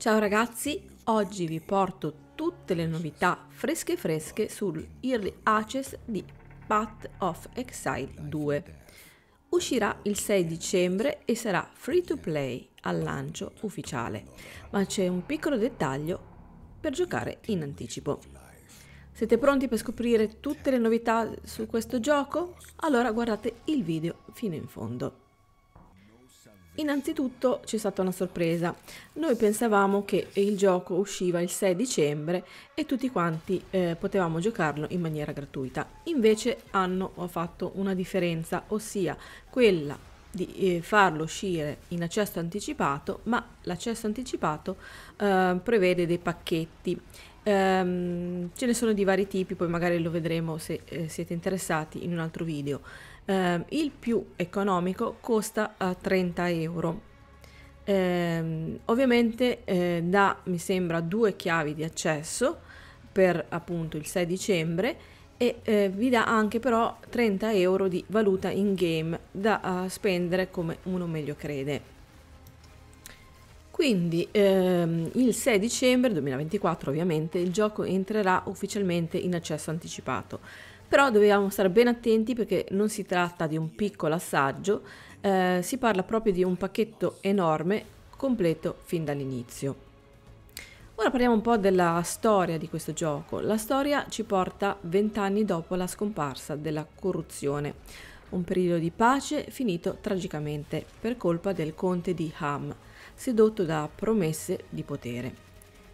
Ciao ragazzi, oggi vi porto tutte le novità fresche fresche sul Early Access di Path of Exile 2. Uscirà il 6 dicembre e sarà free to play al lancio ufficiale, ma c'è un piccolo dettaglio per giocare in anticipo. Siete pronti per scoprire tutte le novità su questo gioco? Allora guardate il video fino in fondo. Innanzitutto c'è stata una sorpresa. Noi pensavamo che il gioco usciva il 6 dicembre e tutti quanti eh, potevamo giocarlo in maniera gratuita. Invece hanno fatto una differenza, ossia quella di eh, farlo uscire in accesso anticipato, ma l'accesso anticipato eh, prevede dei pacchetti. Ehm, ce ne sono di vari tipi, poi magari lo vedremo se eh, siete interessati in un altro video eh, il più economico costa 30 eh, euro. Eh, ovviamente eh, dà, mi sembra, due chiavi di accesso per appunto il 6 dicembre e eh, vi dà anche però 30 euro di valuta in game da uh, spendere come uno meglio crede. Quindi ehm, il 6 dicembre 2024 ovviamente il gioco entrerà ufficialmente in accesso anticipato però dovevamo stare ben attenti perché non si tratta di un piccolo assaggio, eh, si parla proprio di un pacchetto enorme completo fin dall'inizio. Ora parliamo un po' della storia di questo gioco. La storia ci porta vent'anni dopo la scomparsa della corruzione, un periodo di pace finito tragicamente per colpa del conte di Ham, sedotto da promesse di potere.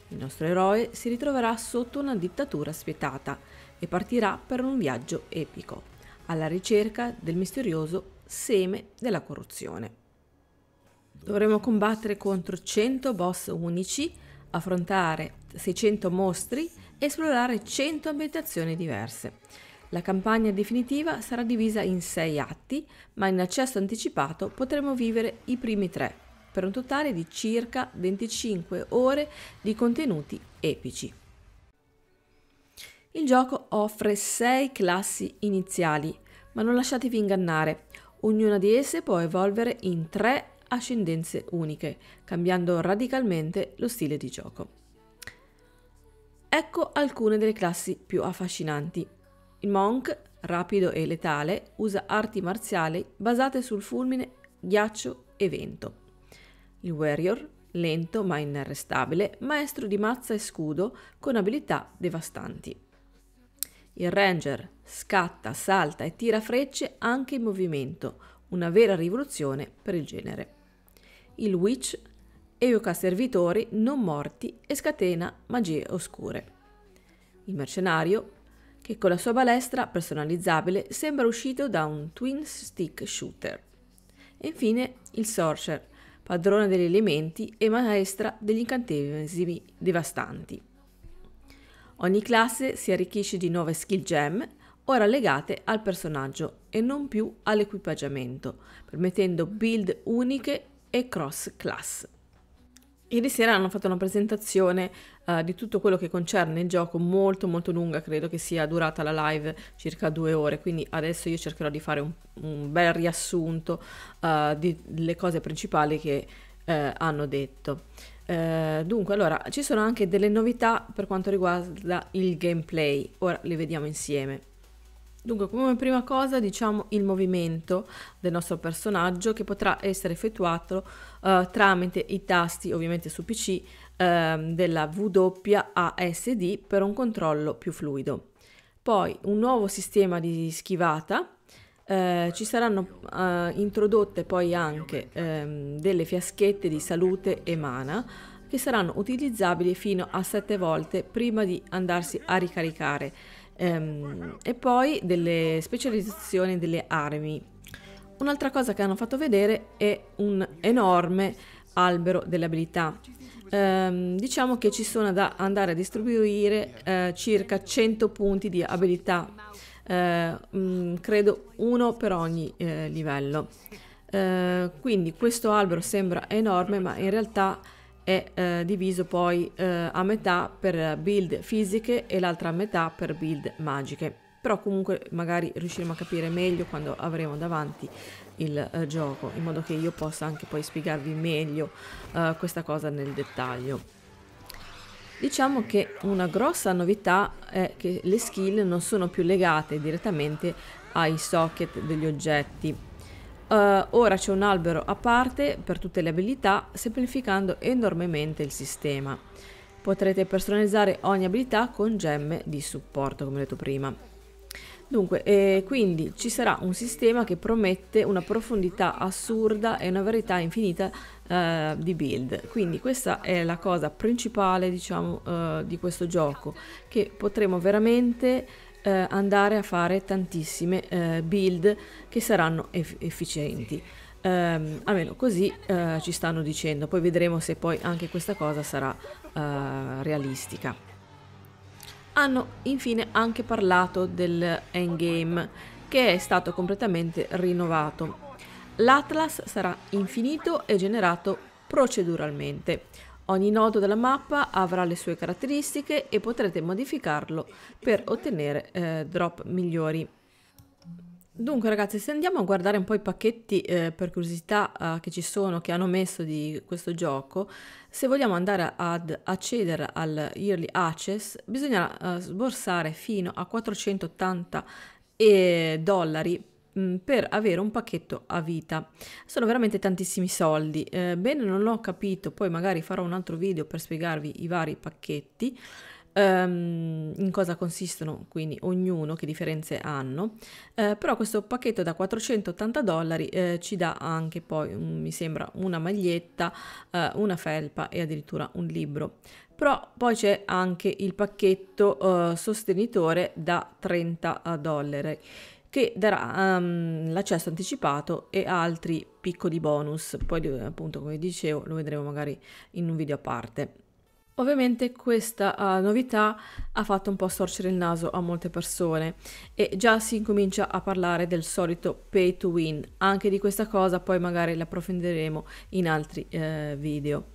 Il nostro eroe si ritroverà sotto una dittatura spietata, e partirà per un viaggio epico, alla ricerca del misterioso seme della corruzione. Dovremo combattere contro 100 boss unici, affrontare 600 mostri e esplorare 100 ambientazioni diverse. La campagna definitiva sarà divisa in 6 atti, ma in accesso anticipato potremo vivere i primi 3, per un totale di circa 25 ore di contenuti epici. Il gioco offre 6 classi iniziali, ma non lasciatevi ingannare, ognuna di esse può evolvere in 3 ascendenze uniche, cambiando radicalmente lo stile di gioco. Ecco alcune delle classi più affascinanti. Il Monk, rapido e letale, usa arti marziali basate sul fulmine, ghiaccio e vento. Il Warrior, lento ma inarrestabile, maestro di mazza e scudo con abilità devastanti. Il ranger scatta, salta e tira frecce anche in movimento, una vera rivoluzione per il genere. Il witch evoca servitori non morti e scatena magie oscure. Il mercenario, che con la sua balestra personalizzabile sembra uscito da un twin stick shooter. E infine il sorcerer, padrone degli elementi e maestra degli incantesimi devastanti. Ogni classe si arricchisce di nuove skill gem, ora legate al personaggio e non più all'equipaggiamento, permettendo build uniche e cross class. Ieri sera hanno fatto una presentazione uh, di tutto quello che concerne il gioco molto molto lunga, credo che sia durata la live circa due ore, quindi adesso io cercherò di fare un, un bel riassunto uh, eh, delle cose principali che uh, hanno detto. Eh, dunque, allora, ci sono anche delle novità per quanto riguarda il gameplay, ora le vediamo insieme. Dunque, come prima cosa diciamo il movimento del nostro personaggio che potrà essere effettuato uh, tramite i tasti, ovviamente su PC, uh, ehm, della WASD per un controllo più fluido. Poi un nuovo sistema di schivata eh, ci saranno eh, introdotte poi anche ehm, delle fiaschette di salute e mana che saranno utilizzabili fino a 7 volte prima di andarsi a ricaricare ehm, e poi delle specializzazioni delle armi. Un'altra cosa che hanno fatto vedere è un enorme albero delle abilità. Ehm, diciamo che ci sono da andare a distribuire eh, circa 100 punti di abilità eh, mm, credo uno per ogni eh, livello. Eh, quindi questo albero sembra enorme ma in realtà è eh, diviso poi eh, a metà per build fisiche e l'altra metà per build magiche. Però comunque magari riusciremo a capire meglio quando avremo davanti il gioco in modo che io possa anche poi spiegarvi meglio questa cosa nel dettaglio. Diciamo che una grossa novità è che le skill non sono più legate direttamente ai socket degli oggetti. Uh, ora c'è un albero a parte per tutte le abilità, semplificando enormemente il sistema. Potrete personalizzare ogni abilità con gemme di supporto, come detto prima. Dunque, eh, quindi ci sarà un sistema che promette una profondità assurda e una verità infinita eh, di build. Quindi questa è la cosa principale, diciamo, eh, di questo gioco, che potremo veramente eh, andare a fare tantissime eh, build che saranno eff efficienti. Um, almeno così uh, ci stanno dicendo, poi vedremo se poi anche questa cosa sarà uh, realistica. Hanno infine anche parlato del endgame che è stato completamente rinnovato. L'atlas sarà infinito e generato proceduralmente. Ogni nodo della mappa avrà le sue caratteristiche e potrete modificarlo per ottenere eh, drop migliori. Dunque ragazzi, se andiamo a guardare un po' i pacchetti eh, per curiosità eh, che ci sono, che hanno messo di questo gioco, se vogliamo andare ad accedere al Yearly Access, bisogna eh, sborsare fino a 480 eh, dollari mm, per avere un pacchetto a vita. Sono veramente tantissimi soldi. Eh, bene, non l'ho capito, poi magari farò un altro video per spiegarvi i vari pacchetti um, in cosa consistono quindi ognuno, che differenze hanno, eh, però questo pacchetto da 480 dollari eh, ci dà anche poi, um, mi sembra, una maglietta, eh, una felpa e addirittura un libro. Però poi c'è anche il pacchetto eh, sostenitore da 30 dollari che darà um, l'accesso anticipato e altri piccoli bonus. Poi eh, appunto come dicevo lo vedremo magari in un video a parte. Ovviamente questa uh, novità ha fatto un po' storcere il naso a molte persone e già si incomincia a parlare del solito pay to win, anche di questa cosa poi magari la approfondiremo in altri uh, video.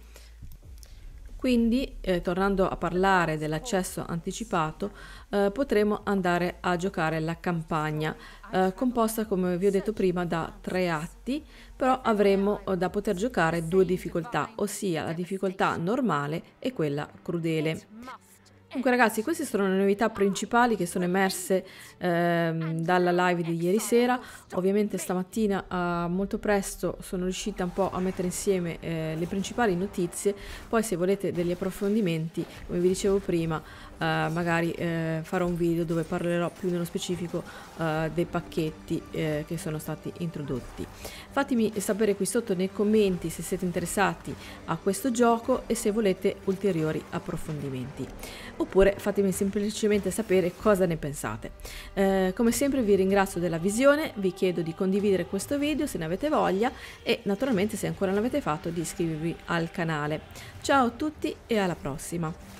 Quindi, eh, tornando a parlare dell'accesso anticipato, eh, potremo andare a giocare la campagna, eh, composta, come vi ho detto prima, da tre atti, però avremo eh, da poter giocare due difficoltà, ossia la difficoltà normale e quella crudele. Dunque ragazzi, queste sono le novità principali che sono emerse ehm, dalla live di ieri sera. Ovviamente stamattina eh, molto presto sono riuscita un po' a mettere insieme eh, le principali notizie, poi se volete degli approfondimenti, come vi dicevo prima, eh, magari eh, farò un video dove parlerò più nello specifico eh, dei pacchetti che sono stati introdotti. Fatemi sapere qui sotto nei commenti se siete interessati a questo gioco e se volete ulteriori approfondimenti. Oppure fatemi semplicemente sapere cosa ne pensate. Eh, come sempre vi ringrazio della visione, vi chiedo di condividere questo video se ne avete voglia e naturalmente se ancora non l'avete fatto di iscrivervi al canale. Ciao a tutti e alla prossima!